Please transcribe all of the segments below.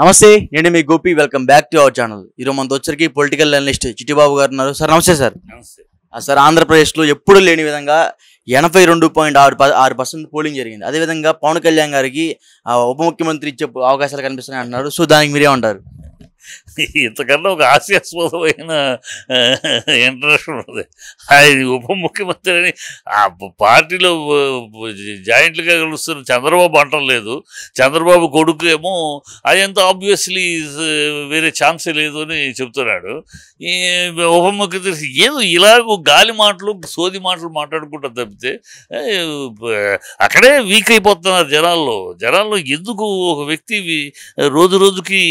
నమస్తే నేను మీ Gopi welcome back to our channel ఈరోజు మనతో వచ్చరికి పొలిటికల్ అనలిస్ట్ చిట్టిబాబు గారు ఉన్నారు సార్ నమస్తే సార్ నమస్తే సార్ ఆంధ్రప్రదేశ్లో ఎప్పుడు లేని విధంగా ఎనభై రెండు పాయింట్ ఆరు ఆరు పర్సెంట్ పోలింగ్ జరిగింది అదేవిధంగా పవన్ కళ్యాణ్ గారికి ఉప ముఖ్యమంత్రి ఇచ్చే అవకాశాలు కనిపిస్తున్నాయి అంటున్నారు సో దానికి మీరేమంటారు ఇంతకన్నా ఒక హాస్యాస్పదమైన ఇంట్రెస్ట్ ఉంది ఆయన ఉప ముఖ్యమంత్రి అని ఆ పార్టీలో జాయింట్లుగా కలుస్తున్న చంద్రబాబు అంటం లేదు చంద్రబాబు కొడుకు ఏమో అదంతా ఆబ్వియస్లీ వేరే ఛాన్సే లేదు అని చెప్తున్నాడు ఈ ఉప ముఖ్యమంత్రి ఏదో ఇలాగో గాలి మాటలు సోది మాటలు మాట్లాడుకుంటా తప్పితే అక్కడే వీక్ అయిపోతున్నారు జనాల్లో జనాల్లో ఎందుకు ఒక వ్యక్తి రోజు రోజుకి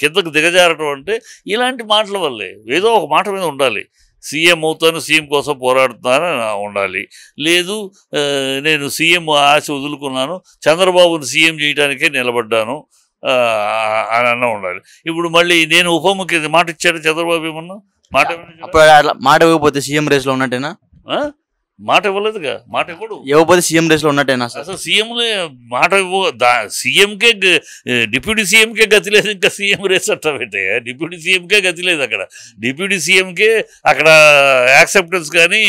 కిందకు దిగజారటం అంటే ఇలాంటి మాటల వల్లే ఏదో ఒక మాట మీద ఉండాలి సీఎం అవుతాను సీఎం కోసం పోరాడుతున్నాను ఉండాలి లేదు నేను సీఎం ఆశ వదులుకున్నాను చంద్రబాబును సీఎం చేయడానికే నిలబడ్డాను అని అన్న ఉండాలి ఇప్పుడు మళ్ళీ నేను ఉప ముఖ్యమంత్రి మాట ఇచ్చాడు చంద్రబాబు ఏమన్నా మాట మాట ఇవ్వకపోతే సీఎం రేస్లో ఉన్నట్టేనా మాట ఇవ్వలేదుగా మాట ఇవ్వడు ఇవ్వకపోతే సీఎం ఉన్నట్టే ఉన్నట్టేనా అసలు సీఎంలే మాట ఇవ్వ సీఎంకే డిప్యూటీ సీఎంకే గతి లేదు ఇంకా సీఎం రేస్ అట్ట డిప్యూటీ సీఎంకే గతి లేదు అక్కడ డిప్యూటీ సీఎంకే అక్కడ యాక్సెప్టెన్స్ కానీ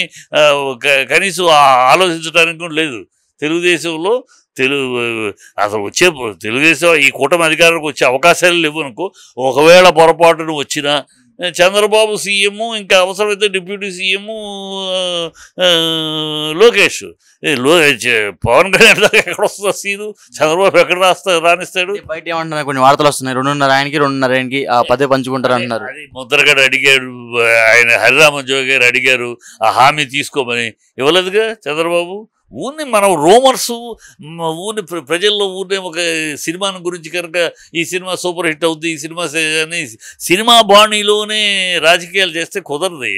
కనీసం ఆలోచించడానికి కూడా లేదు తెలుగుదేశంలో తెలుగు అసలు వచ్చే తెలుగుదేశం ఈ కూటమి అధికారులకు వచ్చే అవకాశాలు లేవు అనుకో ఒకవేళ పొరపాటును వచ్చినా చంద్రబాబు సీఎం ఇంకా అవసరమైతే డిప్యూటీ సీఎం లోకేష్ లోకేష్ పవన్ కళ్యాణ్ దాకా ఎక్కడ వస్తుందో సీదు చంద్రబాబు ఎక్కడ రాస్తా రాణిస్తాడు బయట ఏమంటున్నారు కొన్ని వార్తలు వస్తున్నాయి రెండున్నర ఆయనకి రెండున్నర ఆయనకి పదే పంచుకుంటారు అంటున్నారు ముద్రగడ అడిగాడు ఆయన హరిరామ జోగి గారు అడిగారు ఆ హామీ తీసుకోమని ఇవ్వలేదుగా చంద్రబాబు ఊరిని మనం రోమర్స్ ఊరిని ప్రజల్లో ఊరిని ఒక సినిమాను గురించి కనుక ఈ సినిమా సూపర్ హిట్ అవుద్ది ఈ సినిమా అని సినిమా బాణీలోనే రాజకీయాలు చేస్తే కుదరదు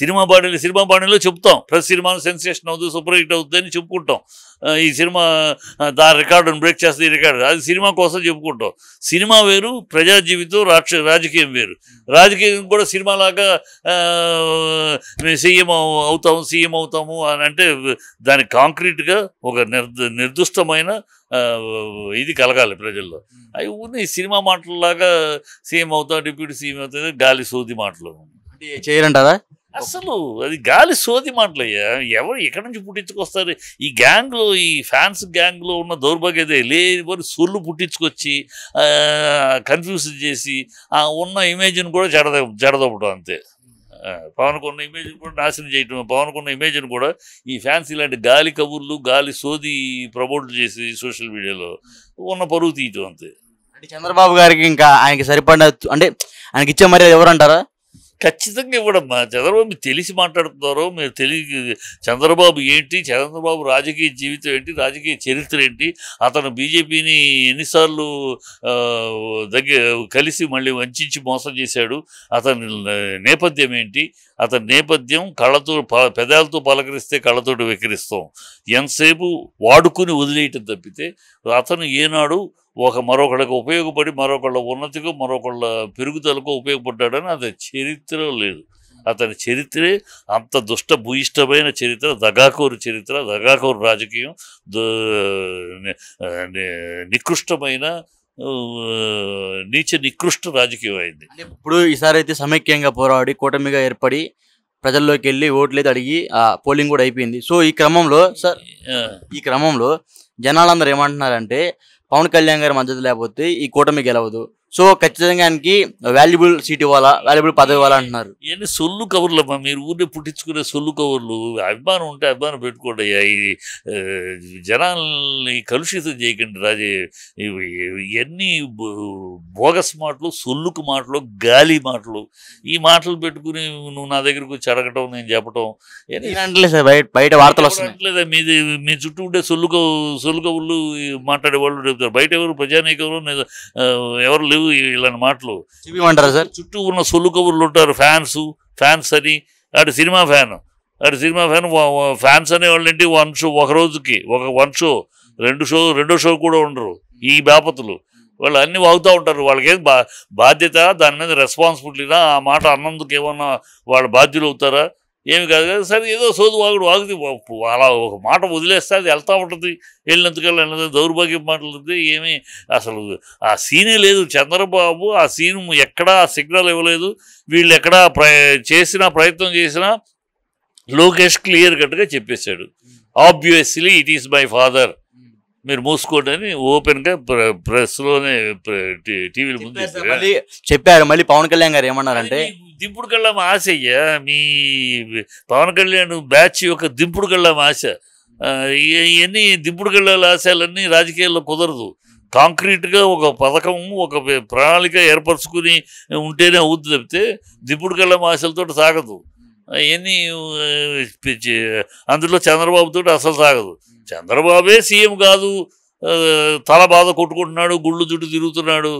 సినిమా బాణిలో సినిమా బాణీలో చెప్తాం ప్రతి సినిమా సెన్సేషన్ అవుతుంది సూపర్ హిట్ అవుద్ది అని చెప్పుకుంటాం ఈ సినిమా దా రికార్డును బ్రేక్ చేస్తుంది ఈ రికార్డు అది సినిమా కోసం చెప్పుకుంటాం సినిమా వేరు ప్రజా జీవితం రాక్ష రాజకీయం వేరు రాజకీయం కూడా సినిమాలాగా సీఎం అవుతాము సీఎం అవుతాము అని అంటే దాని దానికి కాంక్రీట్గా ఒక నిర్ద నిర్దిష్టమైన ఇది కలగాలి ప్రజల్లో అవి ఈ సినిమా మాటలలాగా సీఎం అవుతాం డిప్యూటీ సీఎం అవుతుంది గాలి సోది మాటలు చేయాలంటారా అసలు అది గాలి సోది అయ్యా ఎవరు ఎక్కడి నుంచి పుట్టించుకొస్తారు ఈ గ్యాంగ్లో ఈ ఫ్యాన్స్ గ్యాంగ్లో ఉన్న దౌర్భాగ్యదే లేని వారు సొల్లు పుట్టించుకొచ్చి కన్ఫ్యూజ్ చేసి ఉన్న ఇమేజ్ని కూడా జడద జడదొప్పడం అంతే పవన్ కొన్న ఇమేజ్ కూడా నాశనం చేయటం పవన్ ఉన్న ఇమేజ్ని కూడా ఈ ఫ్యాన్స్ ఇలాంటి గాలి కబుర్లు గాలి సోది ప్రమోట్ చేసి సోషల్ మీడియాలో ఉన్న పరువు తీయటం అంతే అంటే చంద్రబాబు గారికి ఇంకా ఆయనకి సరిపడ అంటే ఆయనకి ఇచ్చే మర్యాద ఎవరంటారా ఖచ్చితంగా ఇవ్వడం చంద్రబాబు మీరు తెలిసి మాట్లాడుతున్నారో మీరు తెలి చంద్రబాబు ఏంటి చంద్రబాబు రాజకీయ జీవితం ఏంటి రాజకీయ చరిత్ర ఏంటి అతను బీజేపీని ఎన్నిసార్లు దగ్గర కలిసి మళ్ళీ వంచి మోసం చేశాడు అతని నేపథ్యం ఏంటి అతని నేపథ్యం కళ్ళతో పెదాలతో పలకరిస్తే కళ్ళతోటి వికరిస్తాం ఎంతసేపు వాడుకుని వదిలేయటం తప్పితే అతను ఏనాడు ఒక మరొకళ్ళకి ఉపయోగపడి మరొకళ్ళ ఉన్నతికి మరొకళ్ళ పెరుగుదలకు ఉపయోగపడ్డాడని అతని చరిత్ర లేదు అతని చరిత్రే అంత దుష్ట భూయిష్టమైన చరిత్ర దగాకూరు చరిత్ర దగాకూరు రాజకీయం నికృష్టమైన నీచ నికృష్ట రాజకీయం అయింది ఇప్పుడు ఈసారి అయితే సమైక్యంగా పోరాడి కూటమిగా ఏర్పడి ప్రజల్లోకి వెళ్ళి ఓట్లయితే అడిగి పోలింగ్ కూడా అయిపోయింది సో ఈ క్రమంలో సార్ ఈ క్రమంలో జనాలందరూ ఏమంటున్నారంటే ಪವನ್ ಕಲ್ಯಾಣ್ ಗಾರ ಮಂಜದಲ್ಲಿ ಆಗ್ಬೋದು ಈ ಕೂಟಮಿ ಗೆಲ್ಲಬಹುದು సో ఖచ్చితంగా ఆయనకి వాల్యుబుల్ సీట్ ఇవ్వాలా వాల్యుబుల్ పదవి ఇవ్వాలా అంటున్నారు ఏంటి సొల్లు అమ్మా మీరు ఊరిని పుట్టించుకునే సొల్లు కవర్లు అభిమానం ఉంటే అభిమానం పెట్టుకోండి ఈ జనాల్ని కలుషితం చేయకండి రాజే ఇవన్నీ బోగస్ మాటలు సొల్లుకు మాటలు గాలి మాటలు ఈ మాటలు పెట్టుకుని నువ్వు నా దగ్గరకు వచ్చి అడగటం నేను చెప్పటం బయట బయట వార్తలు వస్తున్నాయి మీది మీ చుట్టూ ఉండే సొల్లు సొల్లు కవులు మాట్లాడే వాళ్ళు చెప్తారు బయట ఎవరు ప్రజానీకంలో ఎవరు లేవు ఇలాంటి మాటలు సార్ చుట్టూ ఉన్న సొల్లు కబుర్లు ఉంటారు ఫ్యాన్స్ ఫ్యాన్స్ అని అటు సినిమా ఫ్యాన్ అటు సినిమా ఫ్యాన్ ఫ్యాన్స్ అనేవాళ్ళు ఏంటి వన్ షో ఒక రోజుకి ఒక వన్ షో రెండు షో రెండో షో కూడా ఉండరు ఈ బాపతులు వాళ్ళు అన్ని వాగుతూ ఉంటారు వాళ్ళకేం బా బాధ్యత దాని మీద రెస్పాన్సిబిలిటీనా ఆ మాట అన్నందుకు ఏమన్నా వాళ్ళు బాధ్యులు అవుతారా ఏమి కాదు కదా సరే ఏదో సోదు వాగుడు వాగుది అలా ఒక మాట వదిలేస్తే అది వెళ్తూ ఉంటుంది వెళ్ళినందుకల్లా దౌర్భాగ్యం మాటలు ఏమి అసలు ఆ సీనే లేదు చంద్రబాబు ఆ సీన్ ఎక్కడా సిగ్నల్ ఇవ్వలేదు వీళ్ళు ఎక్కడా చేసినా ప్రయత్నం చేసినా లోకేష్ క్లియర్ కట్గా చెప్పేశాడు obviously it is my father మీరు మూసుకోండి అని ఓపెన్గా ప్రెస్లోనే టీవీల ముందు చెప్పారు మళ్ళీ పవన్ కళ్యాణ్ గారు ఏమన్నారంటే దింపుడు కళ్ళం ఆశ అయ్యా మీ పవన్ కళ్యాణ్ బ్యాచ్ యొక్క దింపుడు కళ్ళం ఆశ ఇవన్నీ దింపుడు కళ్ళాల ఆశయాలన్నీ రాజకీయాల్లో కుదరదు కాంక్రీట్గా ఒక పథకం ఒక ప్రణాళిక ఏర్పరచుకుని ఉంటేనే అవుద్ది తప్పితే దింపుడు కళ్ళం ఆశలతో సాగదు అవన్నీ అందులో చంద్రబాబుతో అసలు సాగదు చంద్రబాబే సీఎం కాదు తల బాధ కొట్టుకుంటున్నాడు గుళ్ళు చుట్టూ తిరుగుతున్నాడు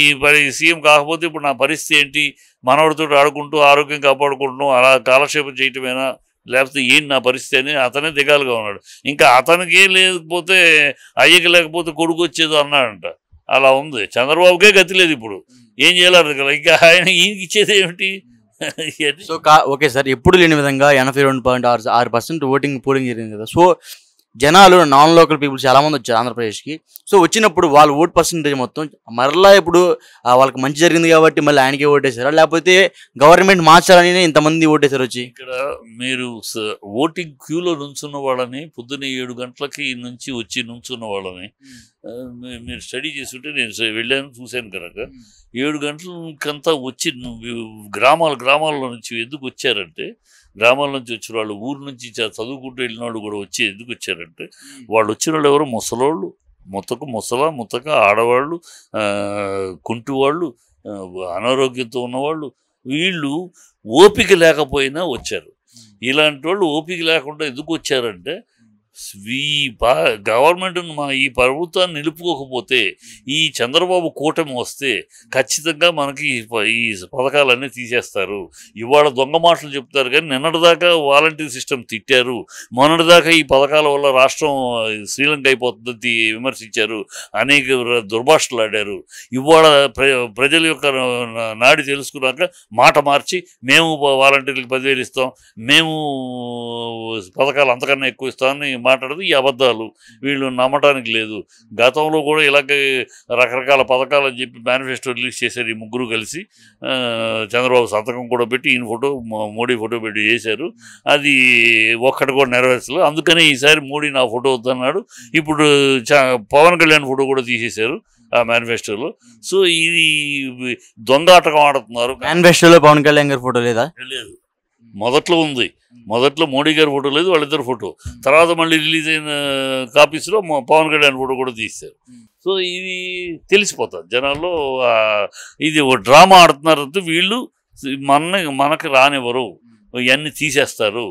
ఈ పరి సీఎం కాకపోతే ఇప్పుడు నా పరిస్థితి ఏంటి మనవడితో ఆడుకుంటూ ఆరోగ్యం కాపాడుకుంటున్నాం అలా కాలక్షేపం చేయటమేనా లేకపోతే ఏంటి నా పరిస్థితి అని అతనే దిగాలుగా ఉన్నాడు ఇంకా అతనికే లేకపోతే అయ్యకి లేకపోతే కొడుకు వచ్చేదో అన్నాడంట అలా ఉంది చంద్రబాబుకే గతి లేదు ఇప్పుడు ఏం చేయాలి ఇంకా ఆయన ఈయనకి ఇచ్చేది ఏమిటి సో ఓకే సార్ ఎప్పుడు లేని విధంగా ఎనభై రెండు పాయింట్ ఆరు ఆరు పర్సెంట్ ఓటింగ్ పోలింగ్ జరిగింది కదా సో జనాలు నాన్ లోకల్ పీపుల్ చాలామంది వచ్చారు ఆంధ్రప్రదేశ్కి సో వచ్చినప్పుడు వాళ్ళు ఓట్ పర్సంటేజ్ మొత్తం మరలా ఇప్పుడు వాళ్ళకి మంచి జరిగింది కాబట్టి మళ్ళీ ఆయనకే ఓటేశారా లేకపోతే గవర్నమెంట్ మార్చాలని ఇంతమంది ఓటేశారు వచ్చి ఇక్కడ మీరు ఓటింగ్ క్యూలో నుంచున్న వాళ్ళని పొద్దున్న ఏడు గంటలకి నుంచి వచ్చి నుంచున్న వాళ్ళని మీరు స్టడీ చేస్తుంటే నేను వెళ్ళాను చూశాను కనుక ఏడు గంటలకంతా వచ్చి గ్రామాల గ్రామాల్లో నుంచి ఎందుకు వచ్చారంటే గ్రామాల నుంచి వచ్చిన వాళ్ళు ఊరు నుంచి చదువుకుంటూ వెళ్ళిన వాళ్ళు కూడా వచ్చి ఎందుకు వచ్చారంటే వాళ్ళు వచ్చిన వాళ్ళు ఎవరో ముసలోళ్ళు ముతక ముసల ముతక ఆడవాళ్ళు కుంటివాళ్ళు అనారోగ్యంతో ఉన్నవాళ్ళు వీళ్ళు ఓపిక లేకపోయినా వచ్చారు ఇలాంటి వాళ్ళు ఓపిక లేకుండా ఎందుకు వచ్చారంటే ఈ గవర్నమెంట్ను మా ఈ ప్రభుత్వాన్ని నిలుపుకోకపోతే ఈ చంద్రబాబు కూటమి వస్తే ఖచ్చితంగా మనకి ఈ పథకాలన్నీ తీసేస్తారు ఇవాళ దొంగ మాటలు చెప్తారు కానీ నిన్నటిదాకా వాలంటీర్ సిస్టమ్ తిట్టారు మొన్నటిదాకా ఈ పథకాల వల్ల రాష్ట్రం శ్రీలంక అయిపోతుందని విమర్శించారు అనేక దుర్భాషలు ఆడారు ఇవాళ ప్రజల యొక్క నాడి తెలుసుకున్నాక మాట మార్చి మేము వాలంటీర్లకు పదివేలు ఇస్తాం మేము పథకాలు అంతకన్నా ఎక్కువ ఇస్తామని మాట్లాడదు ఈ అబద్ధాలు వీళ్ళు నమ్మటానికి లేదు గతంలో కూడా ఇలాగే రకరకాల పథకాలు అని చెప్పి మేనిఫెస్టో రిలీజ్ చేశారు ఈ ముగ్గురు కలిసి చంద్రబాబు సంతకం కూడా పెట్టి ఈయన ఫోటో మోడీ ఫోటో పెట్టి చేశారు అది ఒక్కటి కూడా నెరవేర్చలేదు అందుకనే ఈసారి మోడీ నా ఫోటో వద్దన్నాడు ఇప్పుడు పవన్ కళ్యాణ్ ఫోటో కూడా తీసేశారు ఆ మేనిఫెస్టోలో సో ఇది దొంగ ఆటకం ఆడుతున్నారు మేనిఫెస్టోలో పవన్ కళ్యాణ్ గారి ఫోటో లేదా లేదు మొదట్లో ఉంది Hmm. మొదట్లో మోడీ గారి ఫోటో లేదు వాళ్ళిద్దరు ఫోటో hmm. తర్వాత మళ్ళీ రిలీజ్ అయిన కాపీస్లో పవన్ కళ్యాణ్ ఫోటో కూడా తీస్తారు hmm. సో ఇది తెలిసిపోతుంది జనాల్లో ఇది ఓ డ్రామా ఆడుతున్నారు వీళ్ళు మన మనకు రానివ్వరు ఇవన్నీ తీసేస్తారు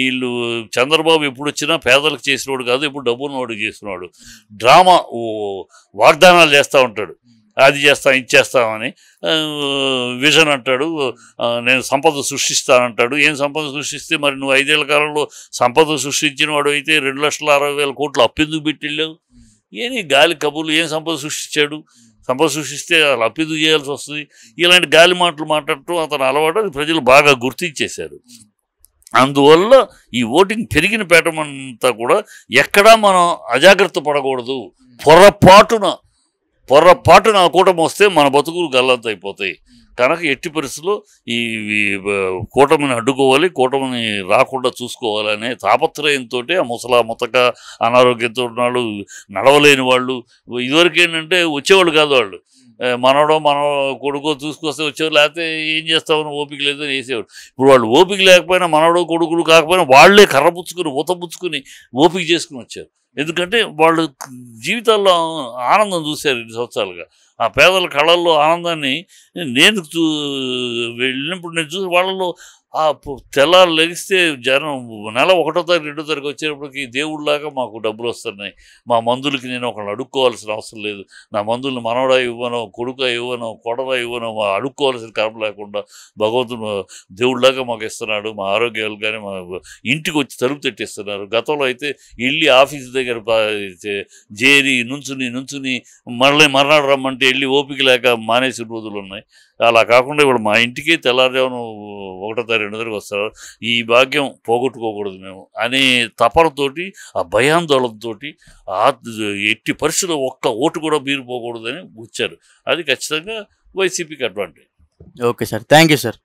వీళ్ళు చంద్రబాబు ఎప్పుడు వచ్చినా పేదలకు చేసినవాడు కాదు ఇప్పుడు డబ్బున్నవాడు చేసినవాడు డ్రామా వాగ్దానాలు చేస్తూ ఉంటాడు అది చేస్తాం ఇచ్చేస్తామని విజన్ అంటాడు నేను సంపద సృష్టిస్తానంటాడు ఏం సంపద సృష్టిస్తే మరి నువ్వు ఐదేళ్ల కాలంలో సంపద సృష్టించిన వాడు అయితే రెండు లక్షల అరవై వేల కోట్లు అప్పెందుకు పెట్టిళ్ళావు ఏని గాలి కబుర్లు ఏం సంపద సృష్టించాడు సంపద సృష్టిస్తే అలా అప్పిందు చేయాల్సి వస్తుంది ఇలాంటి గాలి మాటలు మాట్లాడటం అతను అలవాటు అది ప్రజలు బాగా గుర్తించేశారు అందువల్ల ఈ ఓటింగ్ పెరిగిన పేటమంతా కూడా ఎక్కడా మనం అజాగ్రత్త పడకూడదు పొరపాటున పొరపాటు నా కూటమి వస్తే మన బతుకులు అయిపోతాయి కనుక ఎట్టి పరిస్థితుల్లో ఈ కూటమిని అడ్డుకోవాలి కూటమిని రాకుండా చూసుకోవాలనే తాపత్రయంతో ఆ ముసలా ముతక అనారోగ్యంతో ఉన్నవాళ్ళు నడవలేని వాళ్ళు ఇదివరకు ఏంటంటే వచ్చేవాళ్ళు కాదు వాళ్ళు మనవడో మన కొడుకో చూసుకొస్తే వచ్చేవారు లేకపోతే ఏం చేస్తామని ఓపిక లేదు అని వేసేవారు ఇప్పుడు వాళ్ళు ఓపిక లేకపోయినా మనవడో కొడుకుడు కాకపోయినా వాళ్ళే కర్రపుచ్చుకుని ఊతపుచ్చుకుని ఓపిక చేసుకుని వచ్చారు ఎందుకంటే వాళ్ళు జీవితాల్లో ఆనందం చూశారు ఇన్ని సంవత్సరాలుగా ఆ పేదల కళల్లో ఆనందాన్ని నేను చూ వెళ్ళినప్పుడు నేను చూసి వాళ్ళలో ఆ తెల్లారు లెగిస్తే జనం నెల ఒకటో తారీఖు రెండో తారీఖు వచ్చేటప్పటికి దేవుళ్ళలాగా మాకు డబ్బులు వస్తున్నాయి మా మందులకి నేను ఒకళ్ళు అడుక్కోవాల్సిన అవసరం లేదు నా మందులను మనవడా ఇవ్వను కొడుక ఇవ్వను కొడవ ఇవ్వను మా అడుక్కోవాల్సిన కర్మ లేకుండా భగవంతుడు దేవుడిలాగా మాకు ఇస్తున్నాడు మా ఆరోగ్యాలు కానీ మా ఇంటికి వచ్చి తలుపు తెట్టిస్తున్నారు గతంలో అయితే వెళ్ళి ఆఫీస్ దగ్గర చేరి నుంచుని నుంచుని మళ్ళీ మర్నాడు రమ్మంటే వెళ్ళి ఓపిక లేక మానేసిన రోజులు ఉన్నాయి అలా కాకుండా ఇప్పుడు మా ఇంటికి తెల్లారుజామున ఒకటో రెండున్నరకు వస్తారు ఈ భాగ్యం పోగొట్టుకోకూడదు మేము అనే తపనతో ఆ భయాందోళనతో ఎట్టి పరిస్థితుల్లో ఒక్క ఓటు కూడా మీరు పోకూడదని వచ్చారు అది ఖచ్చితంగా వైసీపీకి advantage okay sir thank you sir